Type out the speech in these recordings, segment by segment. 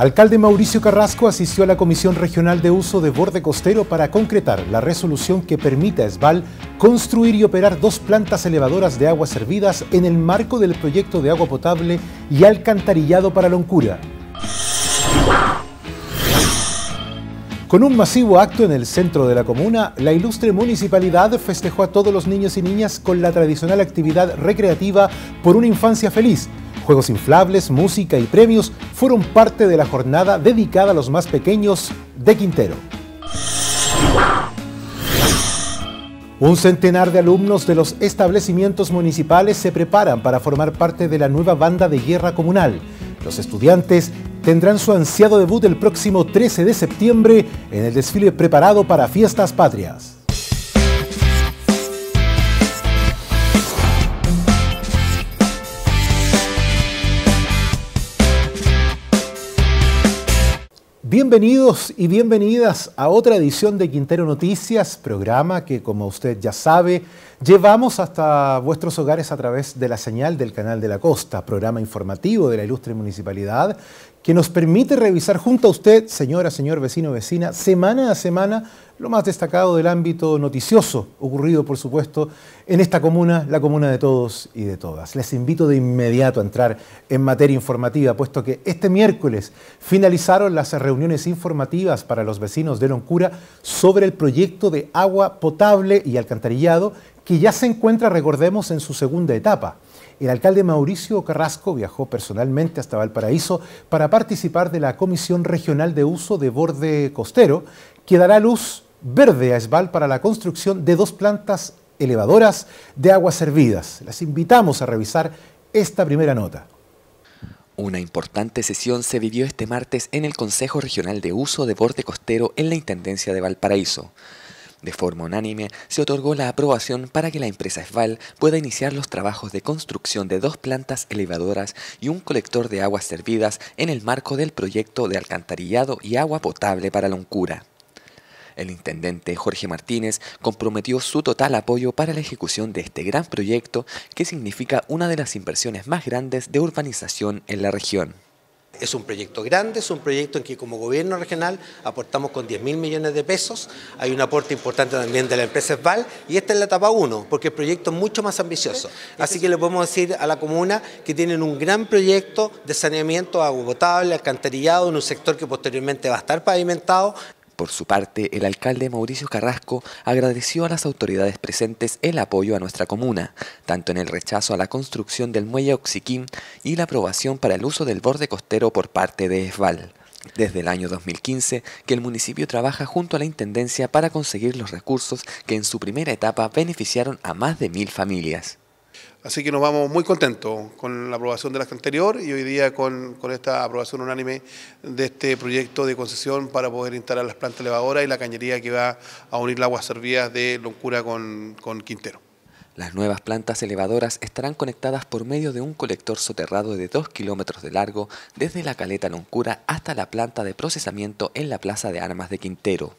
Alcalde Mauricio Carrasco asistió a la Comisión Regional de Uso de Borde Costero para concretar la resolución que permita a Esval construir y operar dos plantas elevadoras de aguas servidas en el marco del proyecto de agua potable y alcantarillado para Loncura. Con un masivo acto en el centro de la comuna, la ilustre municipalidad festejó a todos los niños y niñas con la tradicional actividad recreativa por una infancia feliz, Juegos inflables, música y premios fueron parte de la jornada dedicada a los más pequeños de Quintero. Un centenar de alumnos de los establecimientos municipales se preparan para formar parte de la nueva banda de guerra comunal. Los estudiantes tendrán su ansiado debut el próximo 13 de septiembre en el desfile preparado para Fiestas Patrias. Bienvenidos y bienvenidas a otra edición de Quintero Noticias, programa que como usted ya sabe, llevamos hasta vuestros hogares a través de la señal del Canal de la Costa, programa informativo de la Ilustre Municipalidad que nos permite revisar junto a usted, señora, señor, vecino, vecina, semana a semana, lo más destacado del ámbito noticioso ocurrido, por supuesto, en esta comuna, la comuna de todos y de todas. Les invito de inmediato a entrar en materia informativa, puesto que este miércoles finalizaron las reuniones informativas para los vecinos de Loncura sobre el proyecto de agua potable y alcantarillado, que ya se encuentra, recordemos, en su segunda etapa el alcalde Mauricio Carrasco viajó personalmente hasta Valparaíso para participar de la Comisión Regional de Uso de Borde Costero, que dará luz verde a Esval para la construcción de dos plantas elevadoras de aguas servidas. Las invitamos a revisar esta primera nota. Una importante sesión se vivió este martes en el Consejo Regional de Uso de Borde Costero en la Intendencia de Valparaíso. De forma unánime, se otorgó la aprobación para que la empresa ESVAL pueda iniciar los trabajos de construcción de dos plantas elevadoras y un colector de aguas servidas en el marco del proyecto de alcantarillado y agua potable para Loncura. El intendente Jorge Martínez comprometió su total apoyo para la ejecución de este gran proyecto que significa una de las inversiones más grandes de urbanización en la región. Es un proyecto grande, es un proyecto en que como gobierno regional aportamos con 10 mil millones de pesos, hay un aporte importante también de la empresa ESVAL y esta es la etapa 1, porque el proyecto es mucho más ambicioso. Así que le podemos decir a la comuna que tienen un gran proyecto de saneamiento, agua potable, alcantarillado, en un sector que posteriormente va a estar pavimentado. Por su parte, el alcalde Mauricio Carrasco agradeció a las autoridades presentes el apoyo a nuestra comuna, tanto en el rechazo a la construcción del muelle Oxiquín y la aprobación para el uso del borde costero por parte de ESVAL. Desde el año 2015 que el municipio trabaja junto a la Intendencia para conseguir los recursos que en su primera etapa beneficiaron a más de mil familias. Así que nos vamos muy contentos con la aprobación de la anterior y hoy día con, esta aprobación unánime de este proyecto de concesión para poder instalar las plantas elevadoras y la cañería que va a unir las aguas servidas de Loncura con, con Quintero. Las nuevas plantas elevadoras estarán conectadas por medio de un colector soterrado de 2 kilómetros de largo desde la caleta Loncura hasta la planta de procesamiento en la Plaza de Armas de Quintero.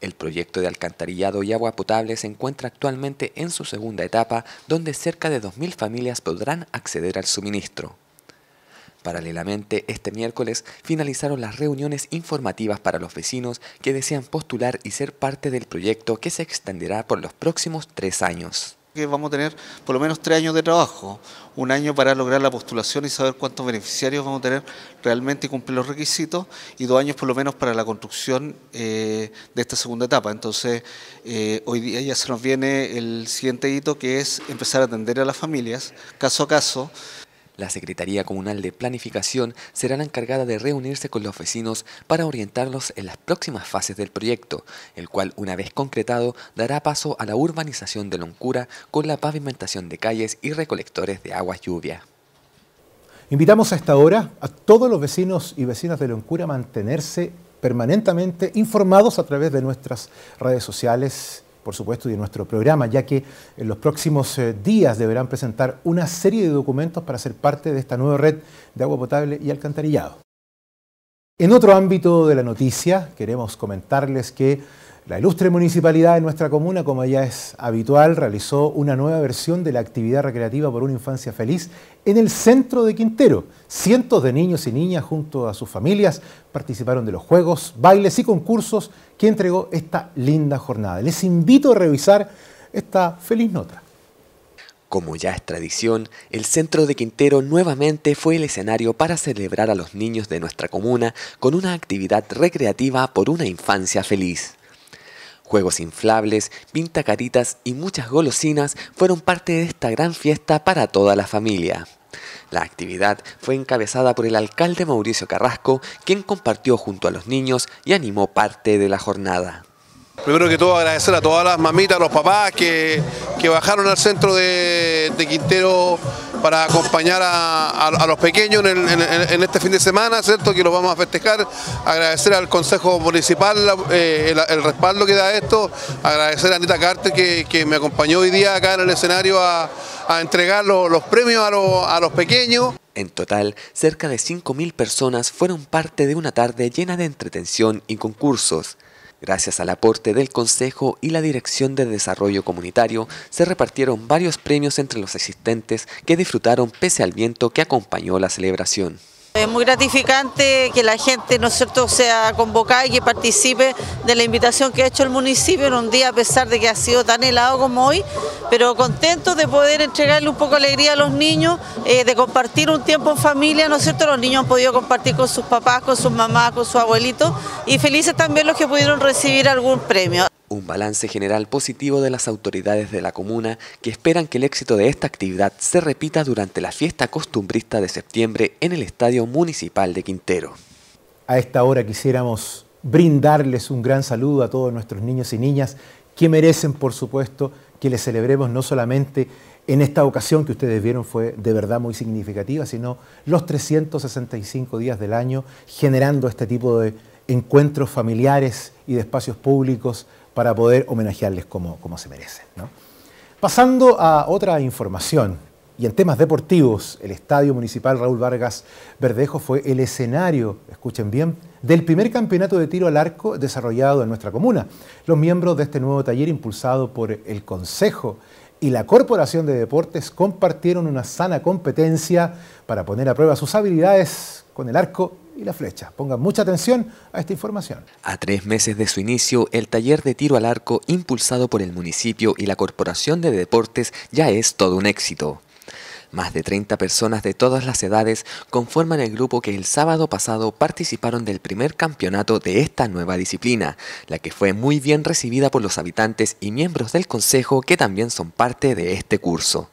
El proyecto de alcantarillado y agua potable se encuentra actualmente en su segunda etapa, donde cerca de 2.000 familias podrán acceder al suministro. Paralelamente, este miércoles finalizaron las reuniones informativas para los vecinos que desean postular y ser parte del proyecto que se extenderá por los próximos tres años vamos a tener por lo menos tres años de trabajo, un año para lograr la postulación y saber cuántos beneficiarios vamos a tener realmente y cumplir los requisitos, y dos años por lo menos para la construcción eh, de esta segunda etapa. Entonces, eh, hoy día ya se nos viene el siguiente hito, que es empezar a atender a las familias, caso a caso, la Secretaría Comunal de Planificación será la encargada de reunirse con los vecinos para orientarlos en las próximas fases del proyecto, el cual una vez concretado dará paso a la urbanización de Loncura con la pavimentación de calles y recolectores de aguas lluvia. Invitamos a esta hora a todos los vecinos y vecinas de Loncura a mantenerse permanentemente informados a través de nuestras redes sociales por supuesto, y de nuestro programa, ya que en los próximos eh, días deberán presentar una serie de documentos para ser parte de esta nueva red de agua potable y alcantarillado. En otro ámbito de la noticia, queremos comentarles que la ilustre municipalidad de nuestra comuna, como ya es habitual, realizó una nueva versión de la actividad recreativa por una infancia feliz en el centro de Quintero. Cientos de niños y niñas junto a sus familias participaron de los juegos, bailes y concursos que entregó esta linda jornada. Les invito a revisar esta feliz nota. Como ya es tradición, el centro de Quintero nuevamente fue el escenario para celebrar a los niños de nuestra comuna con una actividad recreativa por una infancia feliz. Juegos inflables, pintacaritas y muchas golosinas fueron parte de esta gran fiesta para toda la familia. La actividad fue encabezada por el alcalde Mauricio Carrasco, quien compartió junto a los niños y animó parte de la jornada. Primero que todo agradecer a todas las mamitas, los papás que, bajaron al centro de Quintero para acompañar a, los pequeños en, este fin de semana, ¿cierto? Que los vamos a festejar. Agradecer al Consejo Municipal eh, el, respaldo que da esto. Agradecer a Anita Carter que, me acompañó hoy día acá en el escenario a, entregar los, premios a, a los pequeños. En total, cerca de 5.000 personas fueron parte de una tarde llena de entretención y concursos. Gracias al aporte del Consejo y la Dirección de Desarrollo Comunitario, se repartieron varios premios entre los asistentes que disfrutaron pese al viento que acompañó la celebración. Es muy gratificante que la gente ¿no sea convocada y que participe de la invitación que ha hecho el municipio en un día a pesar de que ha sido tan helado como hoy, pero contentos de poder entregarle un poco de alegría a los niños, eh, de compartir un tiempo en familia, ¿no es cierto? Los niños han podido compartir con sus papás, con sus mamás, con sus abuelitos y felices también los que pudieron recibir algún premio. Un balance general positivo de las autoridades de la comuna que esperan que el éxito de esta actividad se repita durante la fiesta costumbrista de septiembre en el Estadio Municipal de Quintero. A esta hora quisiéramos brindarles un gran saludo a todos nuestros niños y niñas que merecen, por supuesto, que les celebremos no solamente en esta ocasión que ustedes vieron fue de verdad muy significativa, sino los 365 días del año generando este tipo de encuentros familiares y de espacios públicos para poder homenajearles como, como se merecen. Pasando a otra información, y en temas deportivos, el Estadio Municipal Raúl Vargas Verdejo fue el escenario, escuchen bien, del primer campeonato de tiro al arco desarrollado en nuestra comuna. Los miembros de este nuevo taller impulsado por el Consejo y la Corporación de Deportes compartieron una sana competencia para poner a prueba sus habilidades con el arco y la flecha. Pongan mucha atención a esta información. A tres meses de su inicio, el taller de tiro al arco impulsado por el municipio y la Corporación de Deportes ya es todo un éxito. Más de 30 personas de todas las edades conforman el grupo que el sábado pasado participaron del primer campeonato de esta nueva disciplina, la que fue muy bien recibida por los habitantes y miembros del consejo que también son parte de este curso.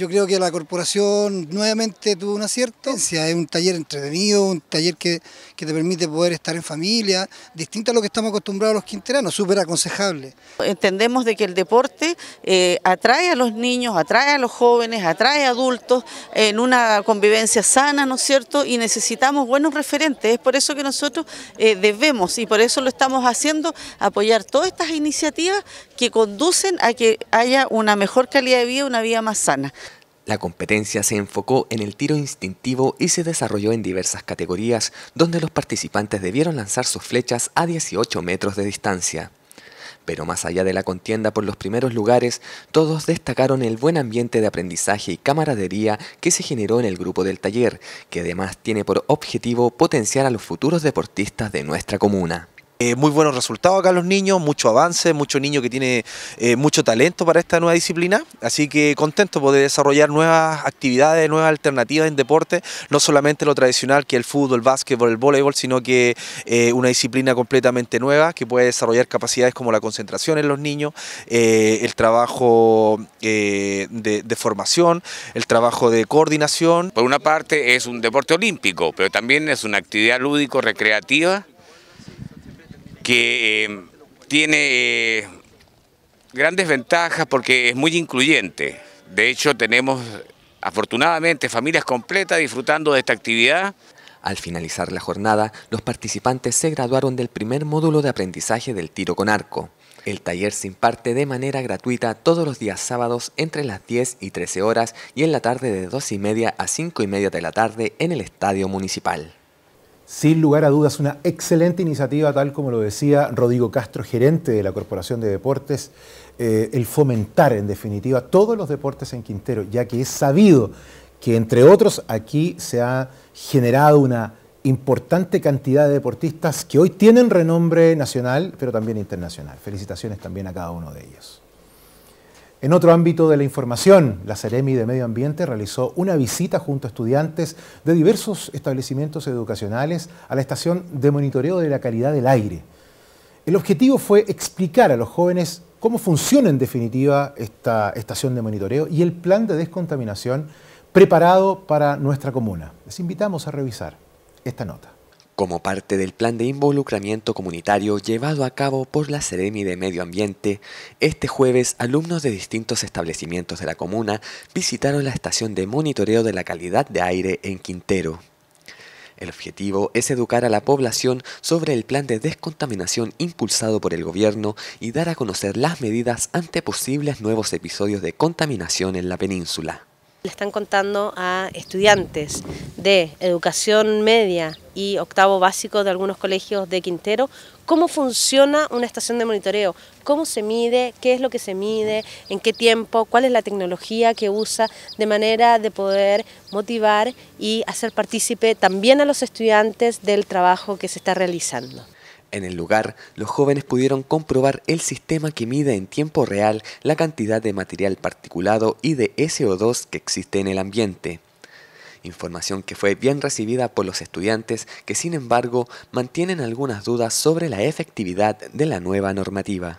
Yo creo que la corporación nuevamente tuvo un acierto. Es un taller entretenido, un taller que, te permite poder estar en familia, distinto a lo que estamos acostumbrados los quinteranos, súper aconsejable. Entendemos de que el deporte eh, atrae a los niños, atrae a los jóvenes, atrae a adultos en una convivencia sana, ¿no es cierto? Y necesitamos buenos referentes. Es por eso que nosotros eh, debemos, y por eso lo estamos haciendo, apoyar todas estas iniciativas que conducen a que haya una mejor calidad de vida, una vida más sana. La competencia se enfocó en el tiro instintivo y se desarrolló en diversas categorías, donde los participantes debieron lanzar sus flechas a 18 metros de distancia. Pero más allá de la contienda por los primeros lugares, todos destacaron el buen ambiente de aprendizaje y camaradería que se generó en el grupo del taller, que además tiene por objetivo potenciar a los futuros deportistas de nuestra comuna. Eh, muy buenos resultados acá los niños, mucho avance, mucho niño que tiene eh, mucho talento para esta nueva disciplina, así que contento de poder desarrollar nuevas actividades, nuevas alternativas en deporte, no solamente lo tradicional que es el fútbol, el básquetbol, el voleibol, sino que eh, una disciplina completamente nueva que puede desarrollar capacidades como la concentración en los niños, el trabajo de, de, formación, el trabajo de coordinación. Por una parte es un deporte olímpico, pero también es una actividad lúdico-recreativa que eh, tiene eh, grandes ventajas porque es muy incluyente. De hecho, tenemos afortunadamente familias completas disfrutando de esta actividad. Al finalizar la jornada, los participantes se graduaron del primer módulo de aprendizaje del tiro con arco. El taller se imparte de manera gratuita todos los días sábados entre las 10 y 13 horas y en la tarde de 2 y media a 5 y media de la tarde en el Estadio Municipal. Sin lugar a dudas, una excelente iniciativa, tal como lo decía Rodrigo Castro, gerente de la Corporación de Deportes, eh, el fomentar en definitiva todos los deportes en Quintero, ya que es sabido que entre otros aquí se ha generado una importante cantidad de deportistas que hoy tienen renombre nacional, pero también internacional. Felicitaciones también a cada uno de ellos. En otro ámbito de la información, la Ceremi de Medio Ambiente realizó una visita junto a estudiantes de diversos establecimientos educacionales a la estación de monitoreo de la calidad del aire. El objetivo fue explicar a los jóvenes cómo funciona en definitiva esta estación de monitoreo y el plan de descontaminación preparado para nuestra comuna. Les invitamos a revisar esta nota como parte del plan de involucramiento comunitario llevado a cabo por la Seremi de Medio Ambiente, este jueves alumnos de distintos establecimientos de la comuna visitaron la estación de monitoreo de la calidad de aire en Quintero. El objetivo es educar a la población sobre el plan de descontaminación impulsado por el gobierno y dar a conocer las medidas ante posibles nuevos episodios de contaminación en la península. Le están contando a estudiantes de educación media y octavo básico de algunos colegios de Quintero cómo funciona una estación de monitoreo, cómo se mide, qué es lo que se mide, en qué tiempo, cuál es la tecnología que usa, de manera de poder motivar y hacer partícipe también a los estudiantes del trabajo que se está realizando. En el lugar, los jóvenes pudieron comprobar el sistema que mide en tiempo real la cantidad de material particulado y de SO2 que existe en el ambiente. Información que fue bien recibida por los estudiantes que sin embargo mantienen algunas dudas sobre la efectividad de la nueva normativa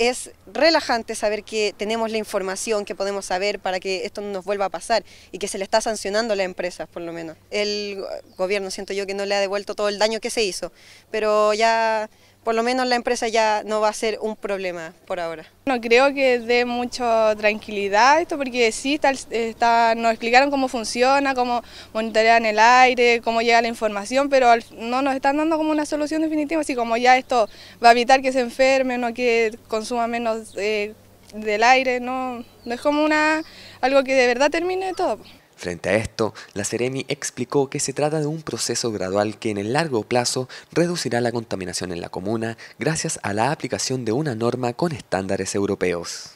es relajante saber que tenemos la información, que podemos saber para que esto no nos vuelva a pasar y que se le está sancionando a las empresas, por lo menos. El gobierno siento yo que no le ha devuelto todo el daño que se hizo, pero ya por lo menos la empresa ya no va a ser un problema por ahora. No creo que dé mucha tranquilidad esto porque sí está, nos explicaron cómo funciona, cómo monitorean el aire, cómo llega la información, pero no nos están dando como una solución definitiva, así como ya esto va a evitar que se enferme, no que consuma menos eh, del aire, no, no es como una algo que de verdad termine todo. Frente a esto, la Ceremi explicó que se trata de un proceso gradual que en el largo plazo reducirá la contaminación en la comuna gracias a la aplicación de una norma con estándares europeos.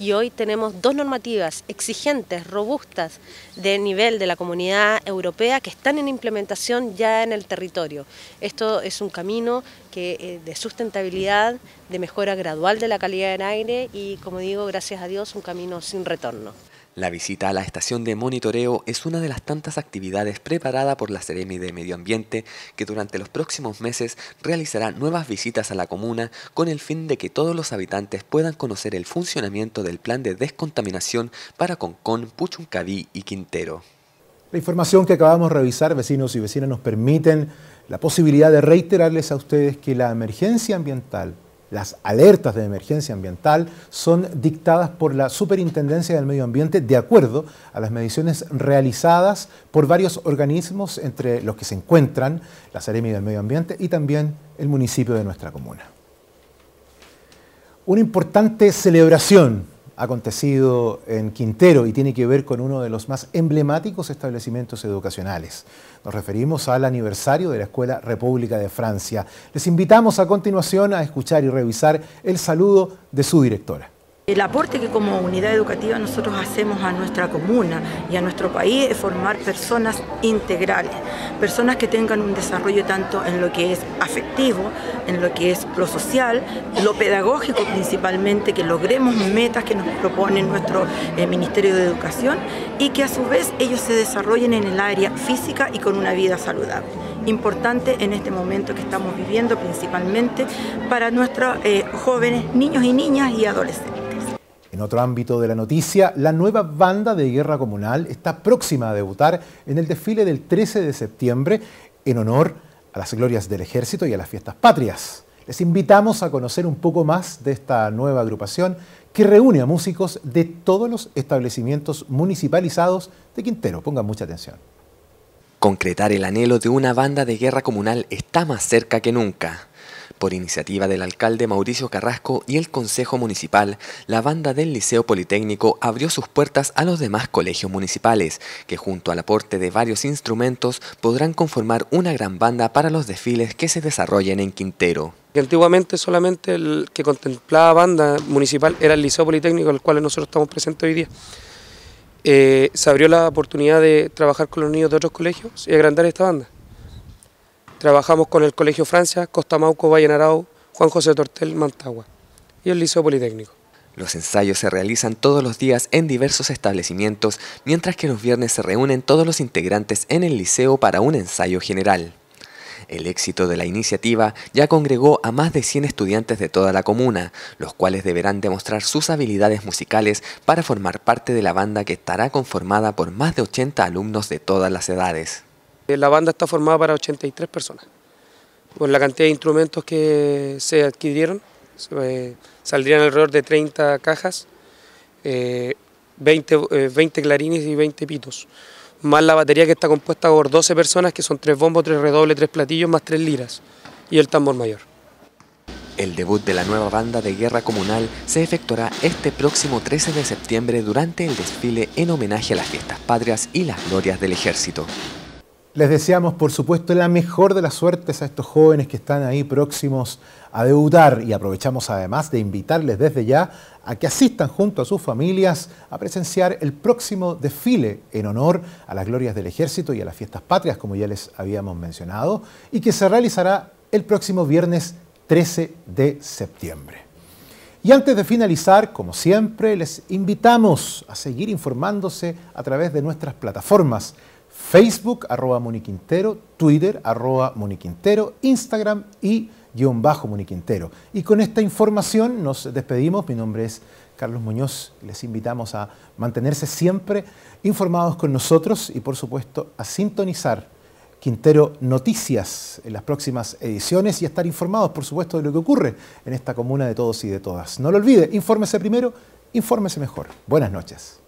Y hoy tenemos dos normativas exigentes, robustas, de nivel de la comunidad europea que están en implementación ya en el territorio. Esto es un camino eh, de sustentabilidad, de mejora gradual de la calidad del aire y, como digo, gracias a Dios, un camino sin retorno. La visita a la estación de monitoreo es una de las tantas actividades preparada por la Seremi de Medio Ambiente que durante los próximos meses realizará nuevas visitas a la comuna con el fin de que todos los habitantes puedan conocer el funcionamiento del plan de descontaminación para Concón, Puchuncaví y Quintero. La información que acabamos de revisar, vecinos y vecinas, nos permiten la posibilidad de reiterarles a ustedes que la emergencia ambiental las alertas de emergencia ambiental son dictadas por la Superintendencia del Medio Ambiente de acuerdo a las mediciones realizadas por varios organismos, entre los que se encuentran la Seremi del Medio Ambiente y también el municipio de nuestra comuna. Una importante celebración acontecido en Quintero y tiene que ver con uno de los más emblemáticos establecimientos educacionales. Nos referimos al aniversario de la Escuela República de Francia. Les invitamos a continuación a escuchar y revisar el saludo de su directora. El aporte que como unidad educativa nosotros hacemos a nuestra comuna y a nuestro país es formar personas integrales, personas que tengan un desarrollo tanto en lo que es afectivo, en lo que es lo social, lo pedagógico principalmente, que logremos metas que nos propone nuestro eh, Ministerio de Educación y que a su vez ellos se desarrollen en el área física y con una vida saludable importante en este momento que estamos viviendo principalmente para nuestros eh, jóvenes, niños y niñas y adolescentes. En otro ámbito de la noticia, la nueva banda de guerra comunal está próxima a debutar en el desfile del 13 de septiembre en honor a las glorias del ejército y a las fiestas patrias. Les invitamos a conocer un poco más de esta nueva agrupación que reúne a músicos de todos los establecimientos municipalizados de Quintero. Pongan mucha atención. Concretar el anhelo de una banda de guerra comunal está más cerca que nunca. Por iniciativa del alcalde Mauricio Carrasco y el Consejo Municipal, la banda del Liceo Politécnico abrió sus puertas a los demás colegios municipales, que junto al aporte de varios instrumentos podrán conformar una gran banda para los desfiles que se desarrollen en Quintero. Antiguamente solamente el que contemplaba banda municipal era el Liceo Politécnico, al cual nosotros estamos presentes hoy día. Eh, se abrió la oportunidad de trabajar con los niños de otros colegios y agrandar esta banda. Trabajamos con el Colegio Francia, Costamauco, Mauco, Valle Narao, Juan José Tortel, Mantagua y el Liceo Politécnico. Los ensayos se realizan todos los días en diversos establecimientos, mientras que los viernes se reúnen todos los integrantes en el liceo para un ensayo general. El éxito de la iniciativa ya congregó a más de 100 estudiantes de toda la comuna, los cuales deberán demostrar sus habilidades musicales para formar parte de la banda que estará conformada por más de 80 alumnos de todas las edades. Eh, la banda está formada para 83 personas. Con la cantidad de instrumentos que se adquirieron, eh, saldrían alrededor de 30 cajas, 20, eh, 20, clarines y 20 pitos. Más la batería que está compuesta por 12 personas, que son tres bombos, tres redobles, tres platillos, más tres liras y el tambor mayor. El debut de la nueva banda de guerra comunal se efectuará este próximo 13 de septiembre durante el desfile en homenaje a las fiestas patrias y las glorias del ejército. Les deseamos, por supuesto, la mejor de las suertes a estos jóvenes que están ahí próximos a debutar y aprovechamos además de invitarles desde ya a que asistan junto a sus familias a presenciar el próximo desfile en honor a las glorias del ejército y a las fiestas patrias, como ya les habíamos mencionado, y que se realizará el próximo viernes 13 de septiembre. Y antes de finalizar, como siempre, les invitamos a seguir informándose a través de nuestras plataformas Facebook, arroba Moniquintero, Twitter, arroba Moniquintero, Instagram y guión bajo Moniquintero. Y con esta información nos despedimos. Mi nombre es Carlos Muñoz. Les invitamos a mantenerse siempre informados con nosotros y por supuesto a sintonizar Quintero Noticias en las próximas ediciones y a estar informados, por supuesto, de lo que ocurre en esta comuna de todos y de todas. No lo olvide, infórmese primero, infórmese mejor. Buenas noches.